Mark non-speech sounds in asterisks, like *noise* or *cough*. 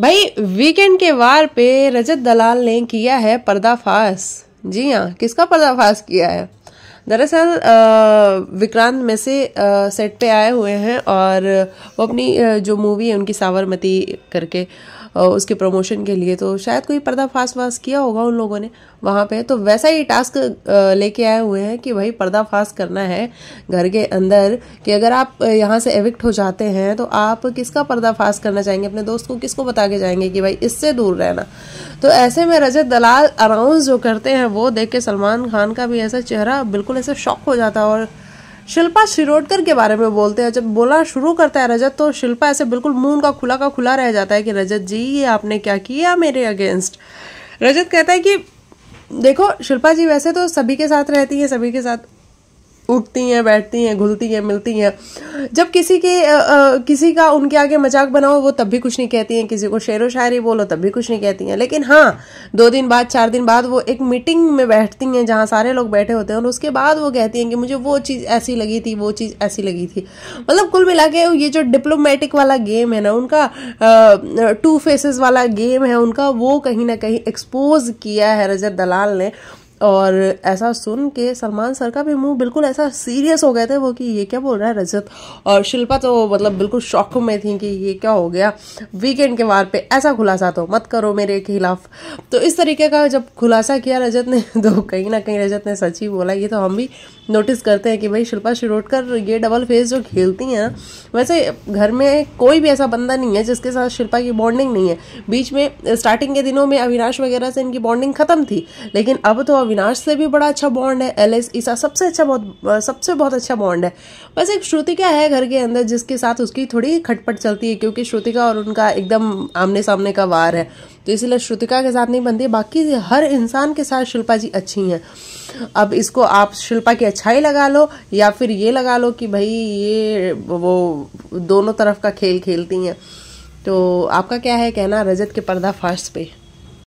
भाई वीकेंड के वार पे रजत दलाल ने किया है पर्दाफाश जी हाँ किसका पर्दाफाश किया है दरअसल विक्रांत में से आ, सेट पे आए हुए हैं और वो अपनी जो मूवी है उनकी सावरमती करके उसके प्रमोशन के लिए तो शायद कोई पर्दाफाश वाश किया होगा उन लोगों ने वहाँ पे तो वैसा ही टास्क लेके आए हुए हैं कि भाई पर्दाफाश करना है घर के अंदर कि अगर आप यहाँ से एविक्ट हो जाते हैं तो आप किसका पर्दाफाश करना चाहेंगे अपने दोस्त को किसको बता के जाएंगे कि भाई इससे दूर रहना तो ऐसे में रजत दलाल अनाउंस जो करते हैं वो देख के सलमान खान का भी ऐसा चेहरा बिल्कुल ऐसा शॉक हो जाता है और शिल्पा शिरोडकर के बारे में बोलते हैं जब बोला शुरू करता है रजत तो शिल्पा ऐसे बिल्कुल मून का खुला का खुला रह जाता है कि रजत जी ये आपने क्या किया मेरे अगेंस्ट रजत कहता है कि देखो शिल्पा जी वैसे तो सभी के साथ रहती है सभी के साथ उठती हैं बैठती हैं घुलती हैं मिलती हैं जब किसी के आ, आ, किसी का उनके आगे मजाक बनाओ वो तब भी कुछ नहीं कहती हैं किसी को शेर व शायरी बोलो तब भी कुछ नहीं कहती हैं लेकिन हाँ दो दिन बाद चार दिन बाद वो एक मीटिंग में बैठती हैं जहाँ सारे लोग बैठे होते हैं और उसके बाद वो कहती हैं कि मुझे वो चीज़ ऐसी लगी थी वो चीज़ ऐसी लगी थी मतलब कुल मिला के ये जो डिप्लोमेटिक वाला गेम है ना उनका टू फेसेस वाला गेम है उनका वो कहीं ना कहीं एक्सपोज किया है रजत दलाल ने और ऐसा सुन के सलमान सर का भी मुंह बिल्कुल ऐसा सीरियस हो गए थे वो कि ये क्या बोल रहा है रजत और शिल्पा तो मतलब बिल्कुल शौक़ में थी कि ये क्या हो गया वीकेंड के वार पे ऐसा खुलासा तो मत करो मेरे खिलाफ तो इस तरीके का जब खुलासा किया रजत ने *laughs* तो कहीं ना कहीं रजत ने सच ही बोला ये तो हम भी नोटिस करते हैं कि भाई शिल्पा शिरोडकर ये डबल फेस जो खेलती हैं वैसे घर में कोई भी ऐसा बंदा नहीं है जिसके साथ शिल्पा की बॉन्डिंग नहीं है बीच में स्टार्टिंग के दिनों में अविनाश वगैरह से इनकी बॉन्डिंग खत्म थी लेकिन अब तो अविनाश से भी बड़ा अच्छा बॉन्ड है एल एस ईसा सबसे अच्छा बहुत सबसे बहुत अच्छा बॉन्ड है बस एक श्रुतिका है घर के अंदर जिसके साथ उसकी थोड़ी खटपट चलती है क्योंकि श्रुतिका और उनका एकदम आमने सामने का वार है तो इसलिए श्रुतिका के साथ नहीं बनती बाकी हर इंसान के साथ शिल्पा जी अच्छी हैं अब इसको आप शिल्पा की अच्छाई लगा लो या फिर ये लगा लो कि भाई ये वो दोनों तरफ का खेल खेलती हैं तो आपका क्या है कहना रजत के पर्दा पर्दाफाश पे